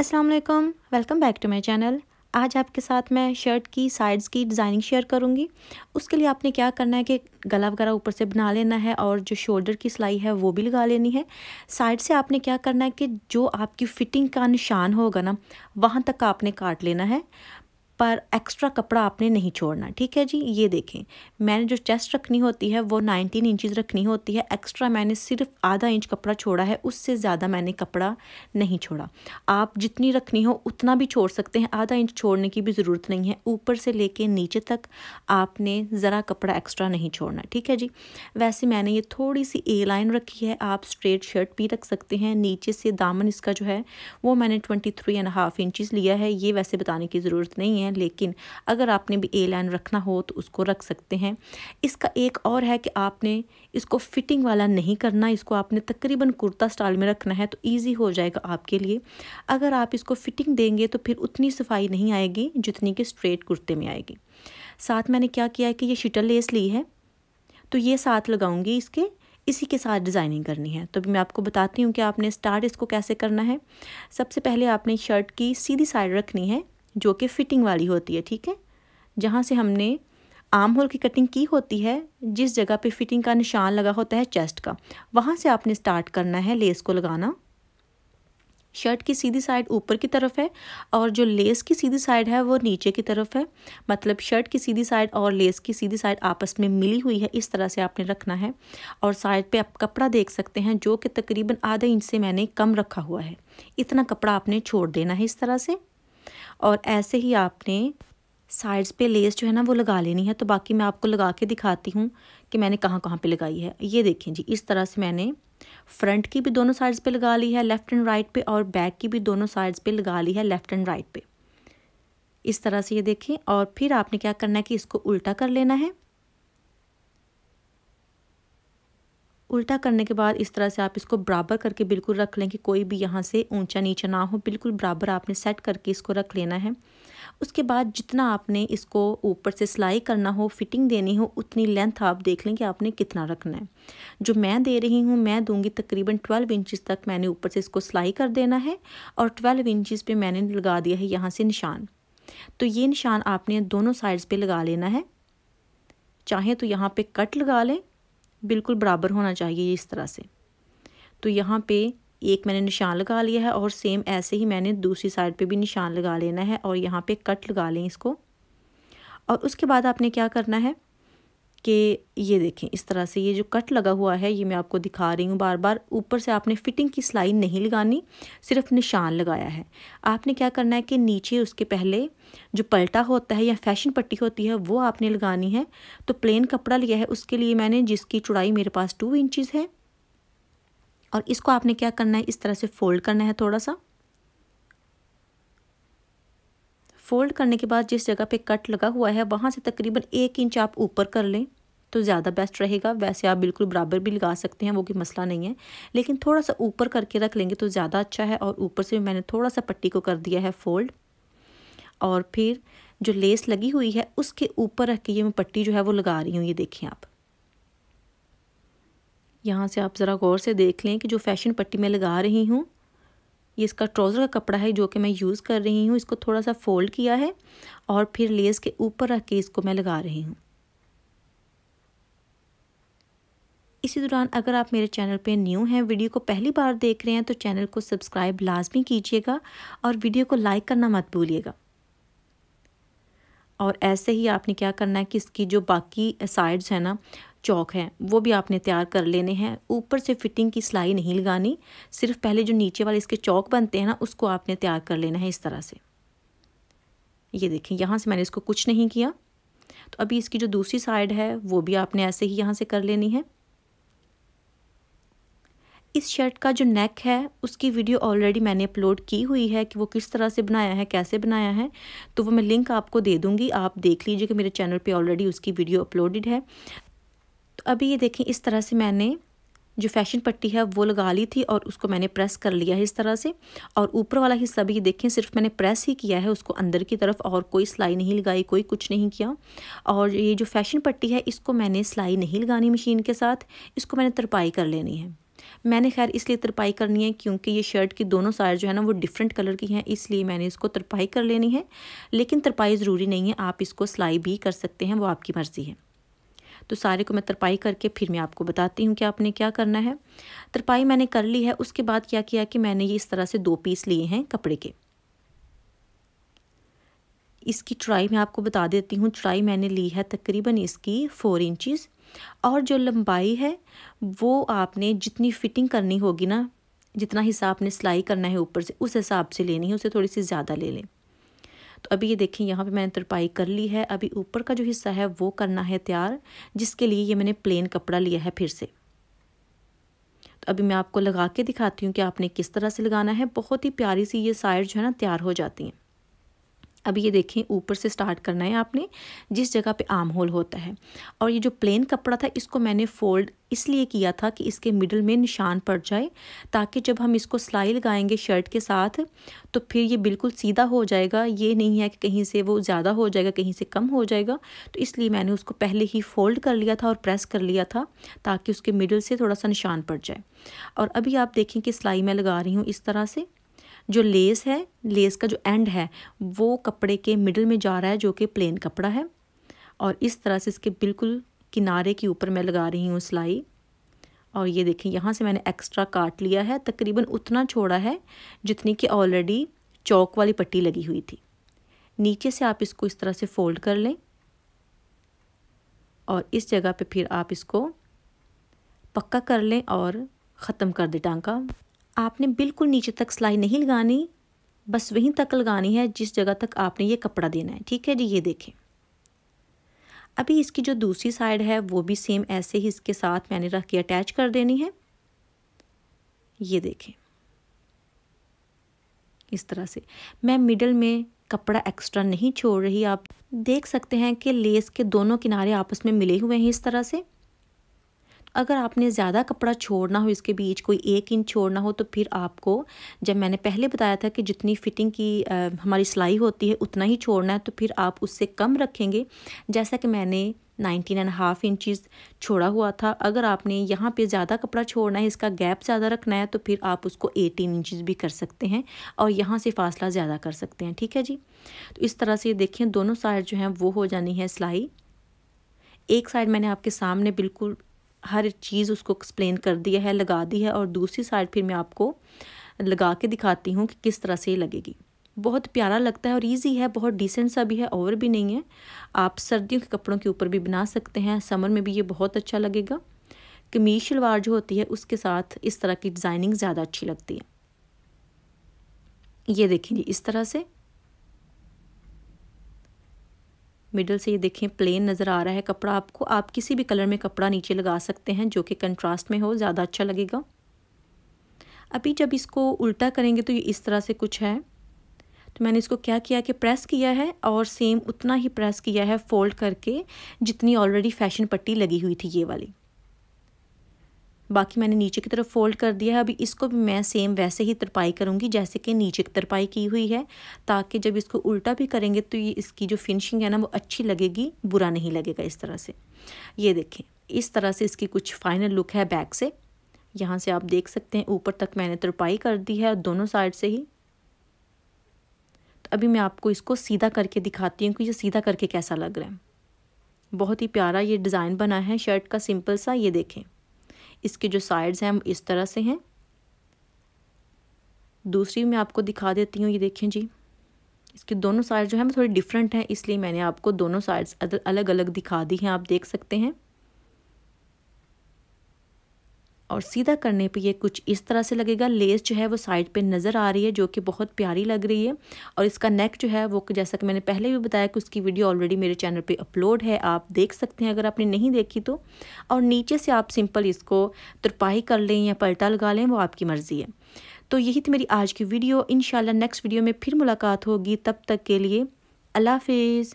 असलकम welcome back to my channel आज आपके साथ मैं शर्ट की साइड्स की डिज़ाइनिंग शेयर करूंगी उसके लिए आपने क्या करना है कि गला वगैरह ऊपर से बना लेना है और जो शोल्डर की सिलाई है वो भी लगा लेनी है साइड से आपने क्या करना है कि जो आपकी फ़िटिंग का निशान होगा ना वहाँ तक आपने काट लेना है पर एक्स्ट्रा कपड़ा आपने नहीं छोड़ना ठीक है जी ये देखें मैंने जो चेस्ट रखनी होती है वो नाइनटीन इंचज़ रखनी होती है एक्स्ट्रा मैंने सिर्फ आधा इंच कपड़ा छोड़ा है उससे ज़्यादा मैंने कपड़ा नहीं छोड़ा आप जितनी रखनी हो उतना भी छोड़ सकते हैं आधा इंच छोड़ने की भी ज़रूरत नहीं है ऊपर से लेके नीचे तक आपने ज़रा कपड़ा एक्स्ट्रा नहीं छोड़ना ठीक है जी वैसे मैंने ये थोड़ी सी ए लाइन रखी है आप स्ट्रेट शर्ट भी रख सकते हैं नीचे से दामन इसका जो है वो मैंने twenty three and half inches लिया है ये वैसे बताने की ज़रूरत नहीं है हैं लेकिन अगर आपने भी ए लाइन रखना हो तो उसको रख सकते हैं इसका एक और है कि आपने इसको फिटिंग वाला नहीं करना इसको आपने तकरीबन कुर्ता स्टाइल में रखना है तो ईजी हो जाएगा आपके लिए अगर आप इसको फिटिंग देंगे तो फिर उतनी सफाई नहीं आएगी जितनी कि स्ट्रेट कुर्ते में आएगी साथ मैंने क्या किया है कि ये शिटल लेस ली है तो ये साथ लगाऊंगी इसके इसी के साथ डिज़ाइनिंग करनी है तो मैं आपको बताती हूँ कि आपने स्टार्ट इसको कैसे करना है सबसे पहले आपने शर्ट की सीधी साइड रखनी है जो कि फ़िटिंग वाली होती है ठीक है जहाँ से हमने आम होल की कटिंग की होती है जिस जगह पे फिटिंग का निशान लगा होता है चेस्ट का वहाँ से आपने स्टार्ट करना है लेस को लगाना शर्ट की सीधी साइड ऊपर की तरफ है और जो लेस की सीधी साइड है वो नीचे की तरफ है मतलब शर्ट की सीधी साइड और लेस की सीधी साइड आपस में मिली हुई है इस तरह से आपने रखना है और साइड पे आप कपड़ा देख सकते हैं जो कि तकरीबन आधा इंच से मैंने कम रखा हुआ है इतना कपड़ा आपने छोड़ देना है इस तरह से और ऐसे ही आपने साइड्स पे लेस जो है ना वो लगा लेनी है तो बाकी मैं आपको लगा के दिखाती हूँ कि मैंने कहाँ कहाँ पे लगाई है ये देखें जी इस तरह से मैंने फ्रंट की भी दोनों साइड्स पे लगा ली है लेफ़्ट एंड राइट पे और बैक की भी दोनों साइड्स पे लगा ली है लेफ़्ट एंड राइट पे इस तरह से ये देखें और फिर आपने क्या करना है कि इसको उल्टा कर लेना है उल्टा करने के बाद इस तरह से आप इसको बराबर करके बिल्कुल रख लें कि कोई भी यहाँ से ऊंचा नीचा ना हो बिल्कुल बराबर आपने सेट करके इसको रख लेना है उसके बाद जितना आपने इसको ऊपर से सिलाई करना हो फिटिंग देनी हो उतनी लेंथ आप देख लें कि आपने कितना रखना है जो मैं दे रही हूँ मैं दूंगी तकरीबन ट्वेल्व इंचज़ तक मैंने ऊपर से इसको सिलाई कर देना है और ट्वेल्व इंचज़ पे मैंने लगा दिया है यहाँ से निशान तो ये निशान आपने दोनों साइड्स पर लगा लेना है चाहे तो यहाँ पर कट लगा लें बिल्कुल बराबर होना चाहिए इस तरह से तो यहाँ पे एक मैंने निशान लगा लिया है और सेम ऐसे ही मैंने दूसरी साइड पे भी निशान लगा लेना है और यहाँ पे कट लगा लें इसको और उसके बाद आपने क्या करना है कि ये देखें इस तरह से ये जो कट लगा हुआ है ये मैं आपको दिखा रही हूँ बार बार ऊपर से आपने फिटिंग की सिलाई नहीं लगानी सिर्फ निशान लगाया है आपने क्या करना है कि नीचे उसके पहले जो पलटा होता है या फैशन पट्टी होती है वो आपने लगानी है तो प्लेन कपड़ा लिया है उसके लिए मैंने जिसकी चुड़ाई मेरे पास टू इंचज़ है और इसको आपने क्या करना है इस तरह से फोल्ड करना है थोड़ा सा फोल्ड करने के बाद जिस जगह पे कट लगा हुआ है वहाँ से तकरीबन एक इंच आप ऊपर कर लें तो ज़्यादा बेस्ट रहेगा वैसे आप बिल्कुल बराबर भी लगा सकते हैं वो कोई मसला नहीं है लेकिन थोड़ा सा ऊपर करके रख लेंगे तो ज़्यादा अच्छा है और ऊपर से भी मैंने थोड़ा सा पट्टी को कर दिया है फोल्ड और फिर जो लेस लगी हुई है उसके ऊपर रख के ये मैं पट्टी जो है वो लगा रही हूँ ये देखें आप यहाँ से आप ज़रा गौर से देख लें कि जो फैशन पट्टी मैं लगा रही हूँ ये इसका ट्राउज़र का कपड़ा है जो कि मैं यूज़ कर रही हूँ इसको थोड़ा सा फोल्ड किया है और फिर लेस के ऊपर रख के इसको मैं लगा रही हूँ इसी दौरान अगर आप मेरे चैनल पे न्यू हैं वीडियो को पहली बार देख रहे हैं तो चैनल को सब्सक्राइब लाजमी कीजिएगा और वीडियो को लाइक करना मत भूलिएगा और ऐसे ही आपने क्या करना है कि इसकी जो बाकी साइड्स हैं ना चौक हैं वो भी आपने तैयार कर लेने हैं ऊपर से फिटिंग की सिलाई नहीं लगानी सिर्फ पहले जो नीचे वाले इसके चौक बनते हैं ना उसको आपने तैयार कर लेना है इस तरह से ये देखें यहाँ से मैंने इसको कुछ नहीं किया तो अभी इसकी जो दूसरी साइड है वो भी आपने ऐसे ही यहाँ से कर लेनी है इस शर्ट का जो नेक है उसकी वीडियो ऑलरेडी मैंने अपलोड की हुई है कि वो किस तरह से बनाया है कैसे बनाया है तो वो मैं लिंक आपको दे दूंगी आप देख लीजिए कि मेरे चैनल पे ऑलरेडी उसकी वीडियो अपलोडेड है तो अभी ये देखें इस तरह से मैंने जो फैशन पट्टी है वो लगा ली थी और उसको मैंने प्रेस कर लिया है इस तरह से और ऊपर वाला हिस्सा भी देखें सिर्फ मैंने प्रेस ही किया है उसको अंदर की तरफ और कोई सिलाई नहीं लगाई कोई कुछ नहीं किया और ये जो फैशन पट्टी है इसको मैंने सिलाई नहीं लगानी मशीन के साथ इसको मैंने तरपाई कर लेनी है मैंने खैर इसलिए तरपाई करनी है क्योंकि ये शर्ट की दोनों साइड जो है ना वो डिफरेंट कलर की हैं इसलिए मैंने इसको तरपाई कर लेनी है लेकिन तरपाई ज़रूरी नहीं है आप इसको सिलाई भी कर सकते हैं वो आपकी मर्ज़ी है तो सारे को मैं तरपाई करके फिर मैं आपको बताती हूँ कि आपने क्या करना है तरपाई मैंने कर ली है उसके बाद क्या किया कि मैंने ये इस तरह से दो पीस लिए हैं कपड़े के इसकी चौड़ाई मैं आपको बता देती हूँ चौड़ाई मैंने ली है तकरीबन इसकी फ़ोर इंचज़ और जो लंबाई है वो आपने जितनी फिटिंग करनी होगी ना जितना हिसाब आपने सिलाई करना है ऊपर से उस हिसाब से लेनी है उसे थोड़ी सी ज़्यादा ले लें तो अभी ये देखें यहाँ पे मैंने तरपाई कर ली है अभी ऊपर का जो हिस्सा है वो करना है तैयार जिसके लिए ये मैंने प्लेन कपड़ा लिया है फिर से तो अभी मैं आपको लगा के दिखाती हूँ कि आपने किस तरह से लगाना है बहुत ही प्यारी सी ये साइड जो है ना तैयार हो जाती हैं अब ये देखें ऊपर से स्टार्ट करना है आपने जिस जगह पे आर्म होल होता है और ये जो प्लेन कपड़ा था इसको मैंने फोल्ड इसलिए किया था कि इसके मिडल में निशान पड़ जाए ताकि जब हम इसको सिलाई लगाएंगे शर्ट के साथ तो फिर ये बिल्कुल सीधा हो जाएगा ये नहीं है कि कहीं से वो ज़्यादा हो जाएगा कहीं से कम हो जाएगा तो इसलिए मैंने उसको पहले ही फोल्ड कर लिया था और प्रेस कर लिया था ताकि उसके मिडल से थोड़ा सा निशान पड़ जाए और अभी आप देखें कि सिलाई मैं लगा रही हूँ इस तरह से जो लेस है लेस का जो एंड है वो कपड़े के मिडल में जा रहा है जो कि प्लेन कपड़ा है और इस तरह से इसके बिल्कुल किनारे के ऊपर मैं लगा रही हूँ सिलाई और ये देखें यहाँ से मैंने एक्स्ट्रा काट लिया है तकरीबन उतना छोड़ा है जितनी कि ऑलरेडी चौक वाली पट्टी लगी हुई थी नीचे से आप इसको इस तरह से फोल्ड कर लें और इस जगह पे फिर आप इसको पक्का कर लें और ख़त्म कर दें टांका आपने बिल्कुल नीचे तक सिलाई नहीं लगानी बस वहीं तक लगानी है जिस जगह तक आपने ये कपड़ा देना है ठीक है जी ये देखें अभी इसकी जो दूसरी साइड है वो भी सेम ऐसे ही इसके साथ मैंने रख के अटैच कर देनी है ये देखें इस तरह से मैं मिडल में कपड़ा एक्स्ट्रा नहीं छोड़ रही आप देख सकते हैं कि लेस के दोनों किनारे आपस में मिले हुए हैं इस तरह से अगर आपने ज़्यादा कपड़ा छोड़ना हो इसके बीच कोई एक इंच छोड़ना हो तो फिर आपको जब मैंने पहले बताया था कि जितनी फिटिंग की आ, हमारी सिलाई होती है उतना ही छोड़ना है तो फिर आप उससे कम रखेंगे जैसा कि मैंने नाइनटीन एंड हाफ इंचज़ छोड़ा हुआ था अगर आपने यहाँ पे ज़्यादा कपड़ा छोड़ना है इसका गैप ज़्यादा रखना है तो फिर आप उसको एटीन इंचज़ भी कर सकते हैं और यहाँ से फासला ज़्यादा कर सकते हैं ठीक है जी तो इस तरह से देखें दोनों साइड जो हैं वो हो जानी है सिलाई एक साइड मैंने आपके सामने बिल्कुल हर चीज़ उसको एक्सप्लेन कर दिया है लगा दी है और दूसरी साइड फिर मैं आपको लगा के दिखाती हूँ कि किस तरह से ये लगेगी बहुत प्यारा लगता है और इजी है बहुत डिसेंट सा भी है ओवर भी नहीं है आप सर्दियों के कपड़ों के ऊपर भी बना सकते हैं समर में भी ये बहुत अच्छा लगेगा कमीज शलवार जो होती है उसके साथ इस तरह की डिज़ाइनिंग ज़्यादा अच्छी लगती है ये देखेंगे इस तरह से मिडल से ये देखें प्लेन नज़र आ रहा है कपड़ा आपको आप किसी भी कलर में कपड़ा नीचे लगा सकते हैं जो कि कंट्रास्ट में हो ज़्यादा अच्छा लगेगा अभी जब इसको उल्टा करेंगे तो ये इस तरह से कुछ है तो मैंने इसको क्या किया कि प्रेस किया है और सेम उतना ही प्रेस किया है फ़ोल्ड करके जितनी ऑलरेडी फैशन पट्टी लगी हुई थी ये वाली बाकी मैंने नीचे की तरफ फोल्ड कर दिया है अभी इसको भी मैं सेम वैसे ही तरपाई करूँगी जैसे कि नीचे की तरपाई की हुई है ताकि जब इसको उल्टा भी करेंगे तो ये इसकी जो फिनिशिंग है ना वो अच्छी लगेगी बुरा नहीं लगेगा इस तरह से ये देखें इस तरह से इसकी कुछ फाइनल लुक है बैक से यहाँ से आप देख सकते हैं ऊपर तक मैंने तरपाई कर दी है दोनों साइड से ही तो अभी मैं आपको इसको सीधा करके दिखाती हूँ कि ये सीधा करके कैसा लग रहा है बहुत ही प्यारा ये डिज़ाइन बना है शर्ट का सिंपल सा ये देखें इसके जो साइड्स हैं इस तरह से हैं दूसरी मैं आपको दिखा देती हूँ ये देखें जी इसके दोनों साइड जो हैं वो थोड़ी डिफरेंट हैं इसलिए मैंने आपको दोनों साइड्स अलग अलग दिखा दी हैं आप देख सकते हैं और सीधा करने पे ये कुछ इस तरह से लगेगा लेस जो है वो साइड पे नज़र आ रही है जो कि बहुत प्यारी लग रही है और इसका नेक जो है वो जैसा कि मैंने पहले भी बताया कि उसकी वीडियो ऑलरेडी मेरे चैनल पे अपलोड है आप देख सकते हैं अगर आपने नहीं देखी तो और नीचे से आप सिंपल इसको तुरपाही कर लें या पलटा लगा लें वो आपकी मर्ज़ी है तो यही थी मेरी आज की वीडियो इन नेक्स्ट वीडियो में फिर मुलाकात होगी तब तक के लिए अल्लाह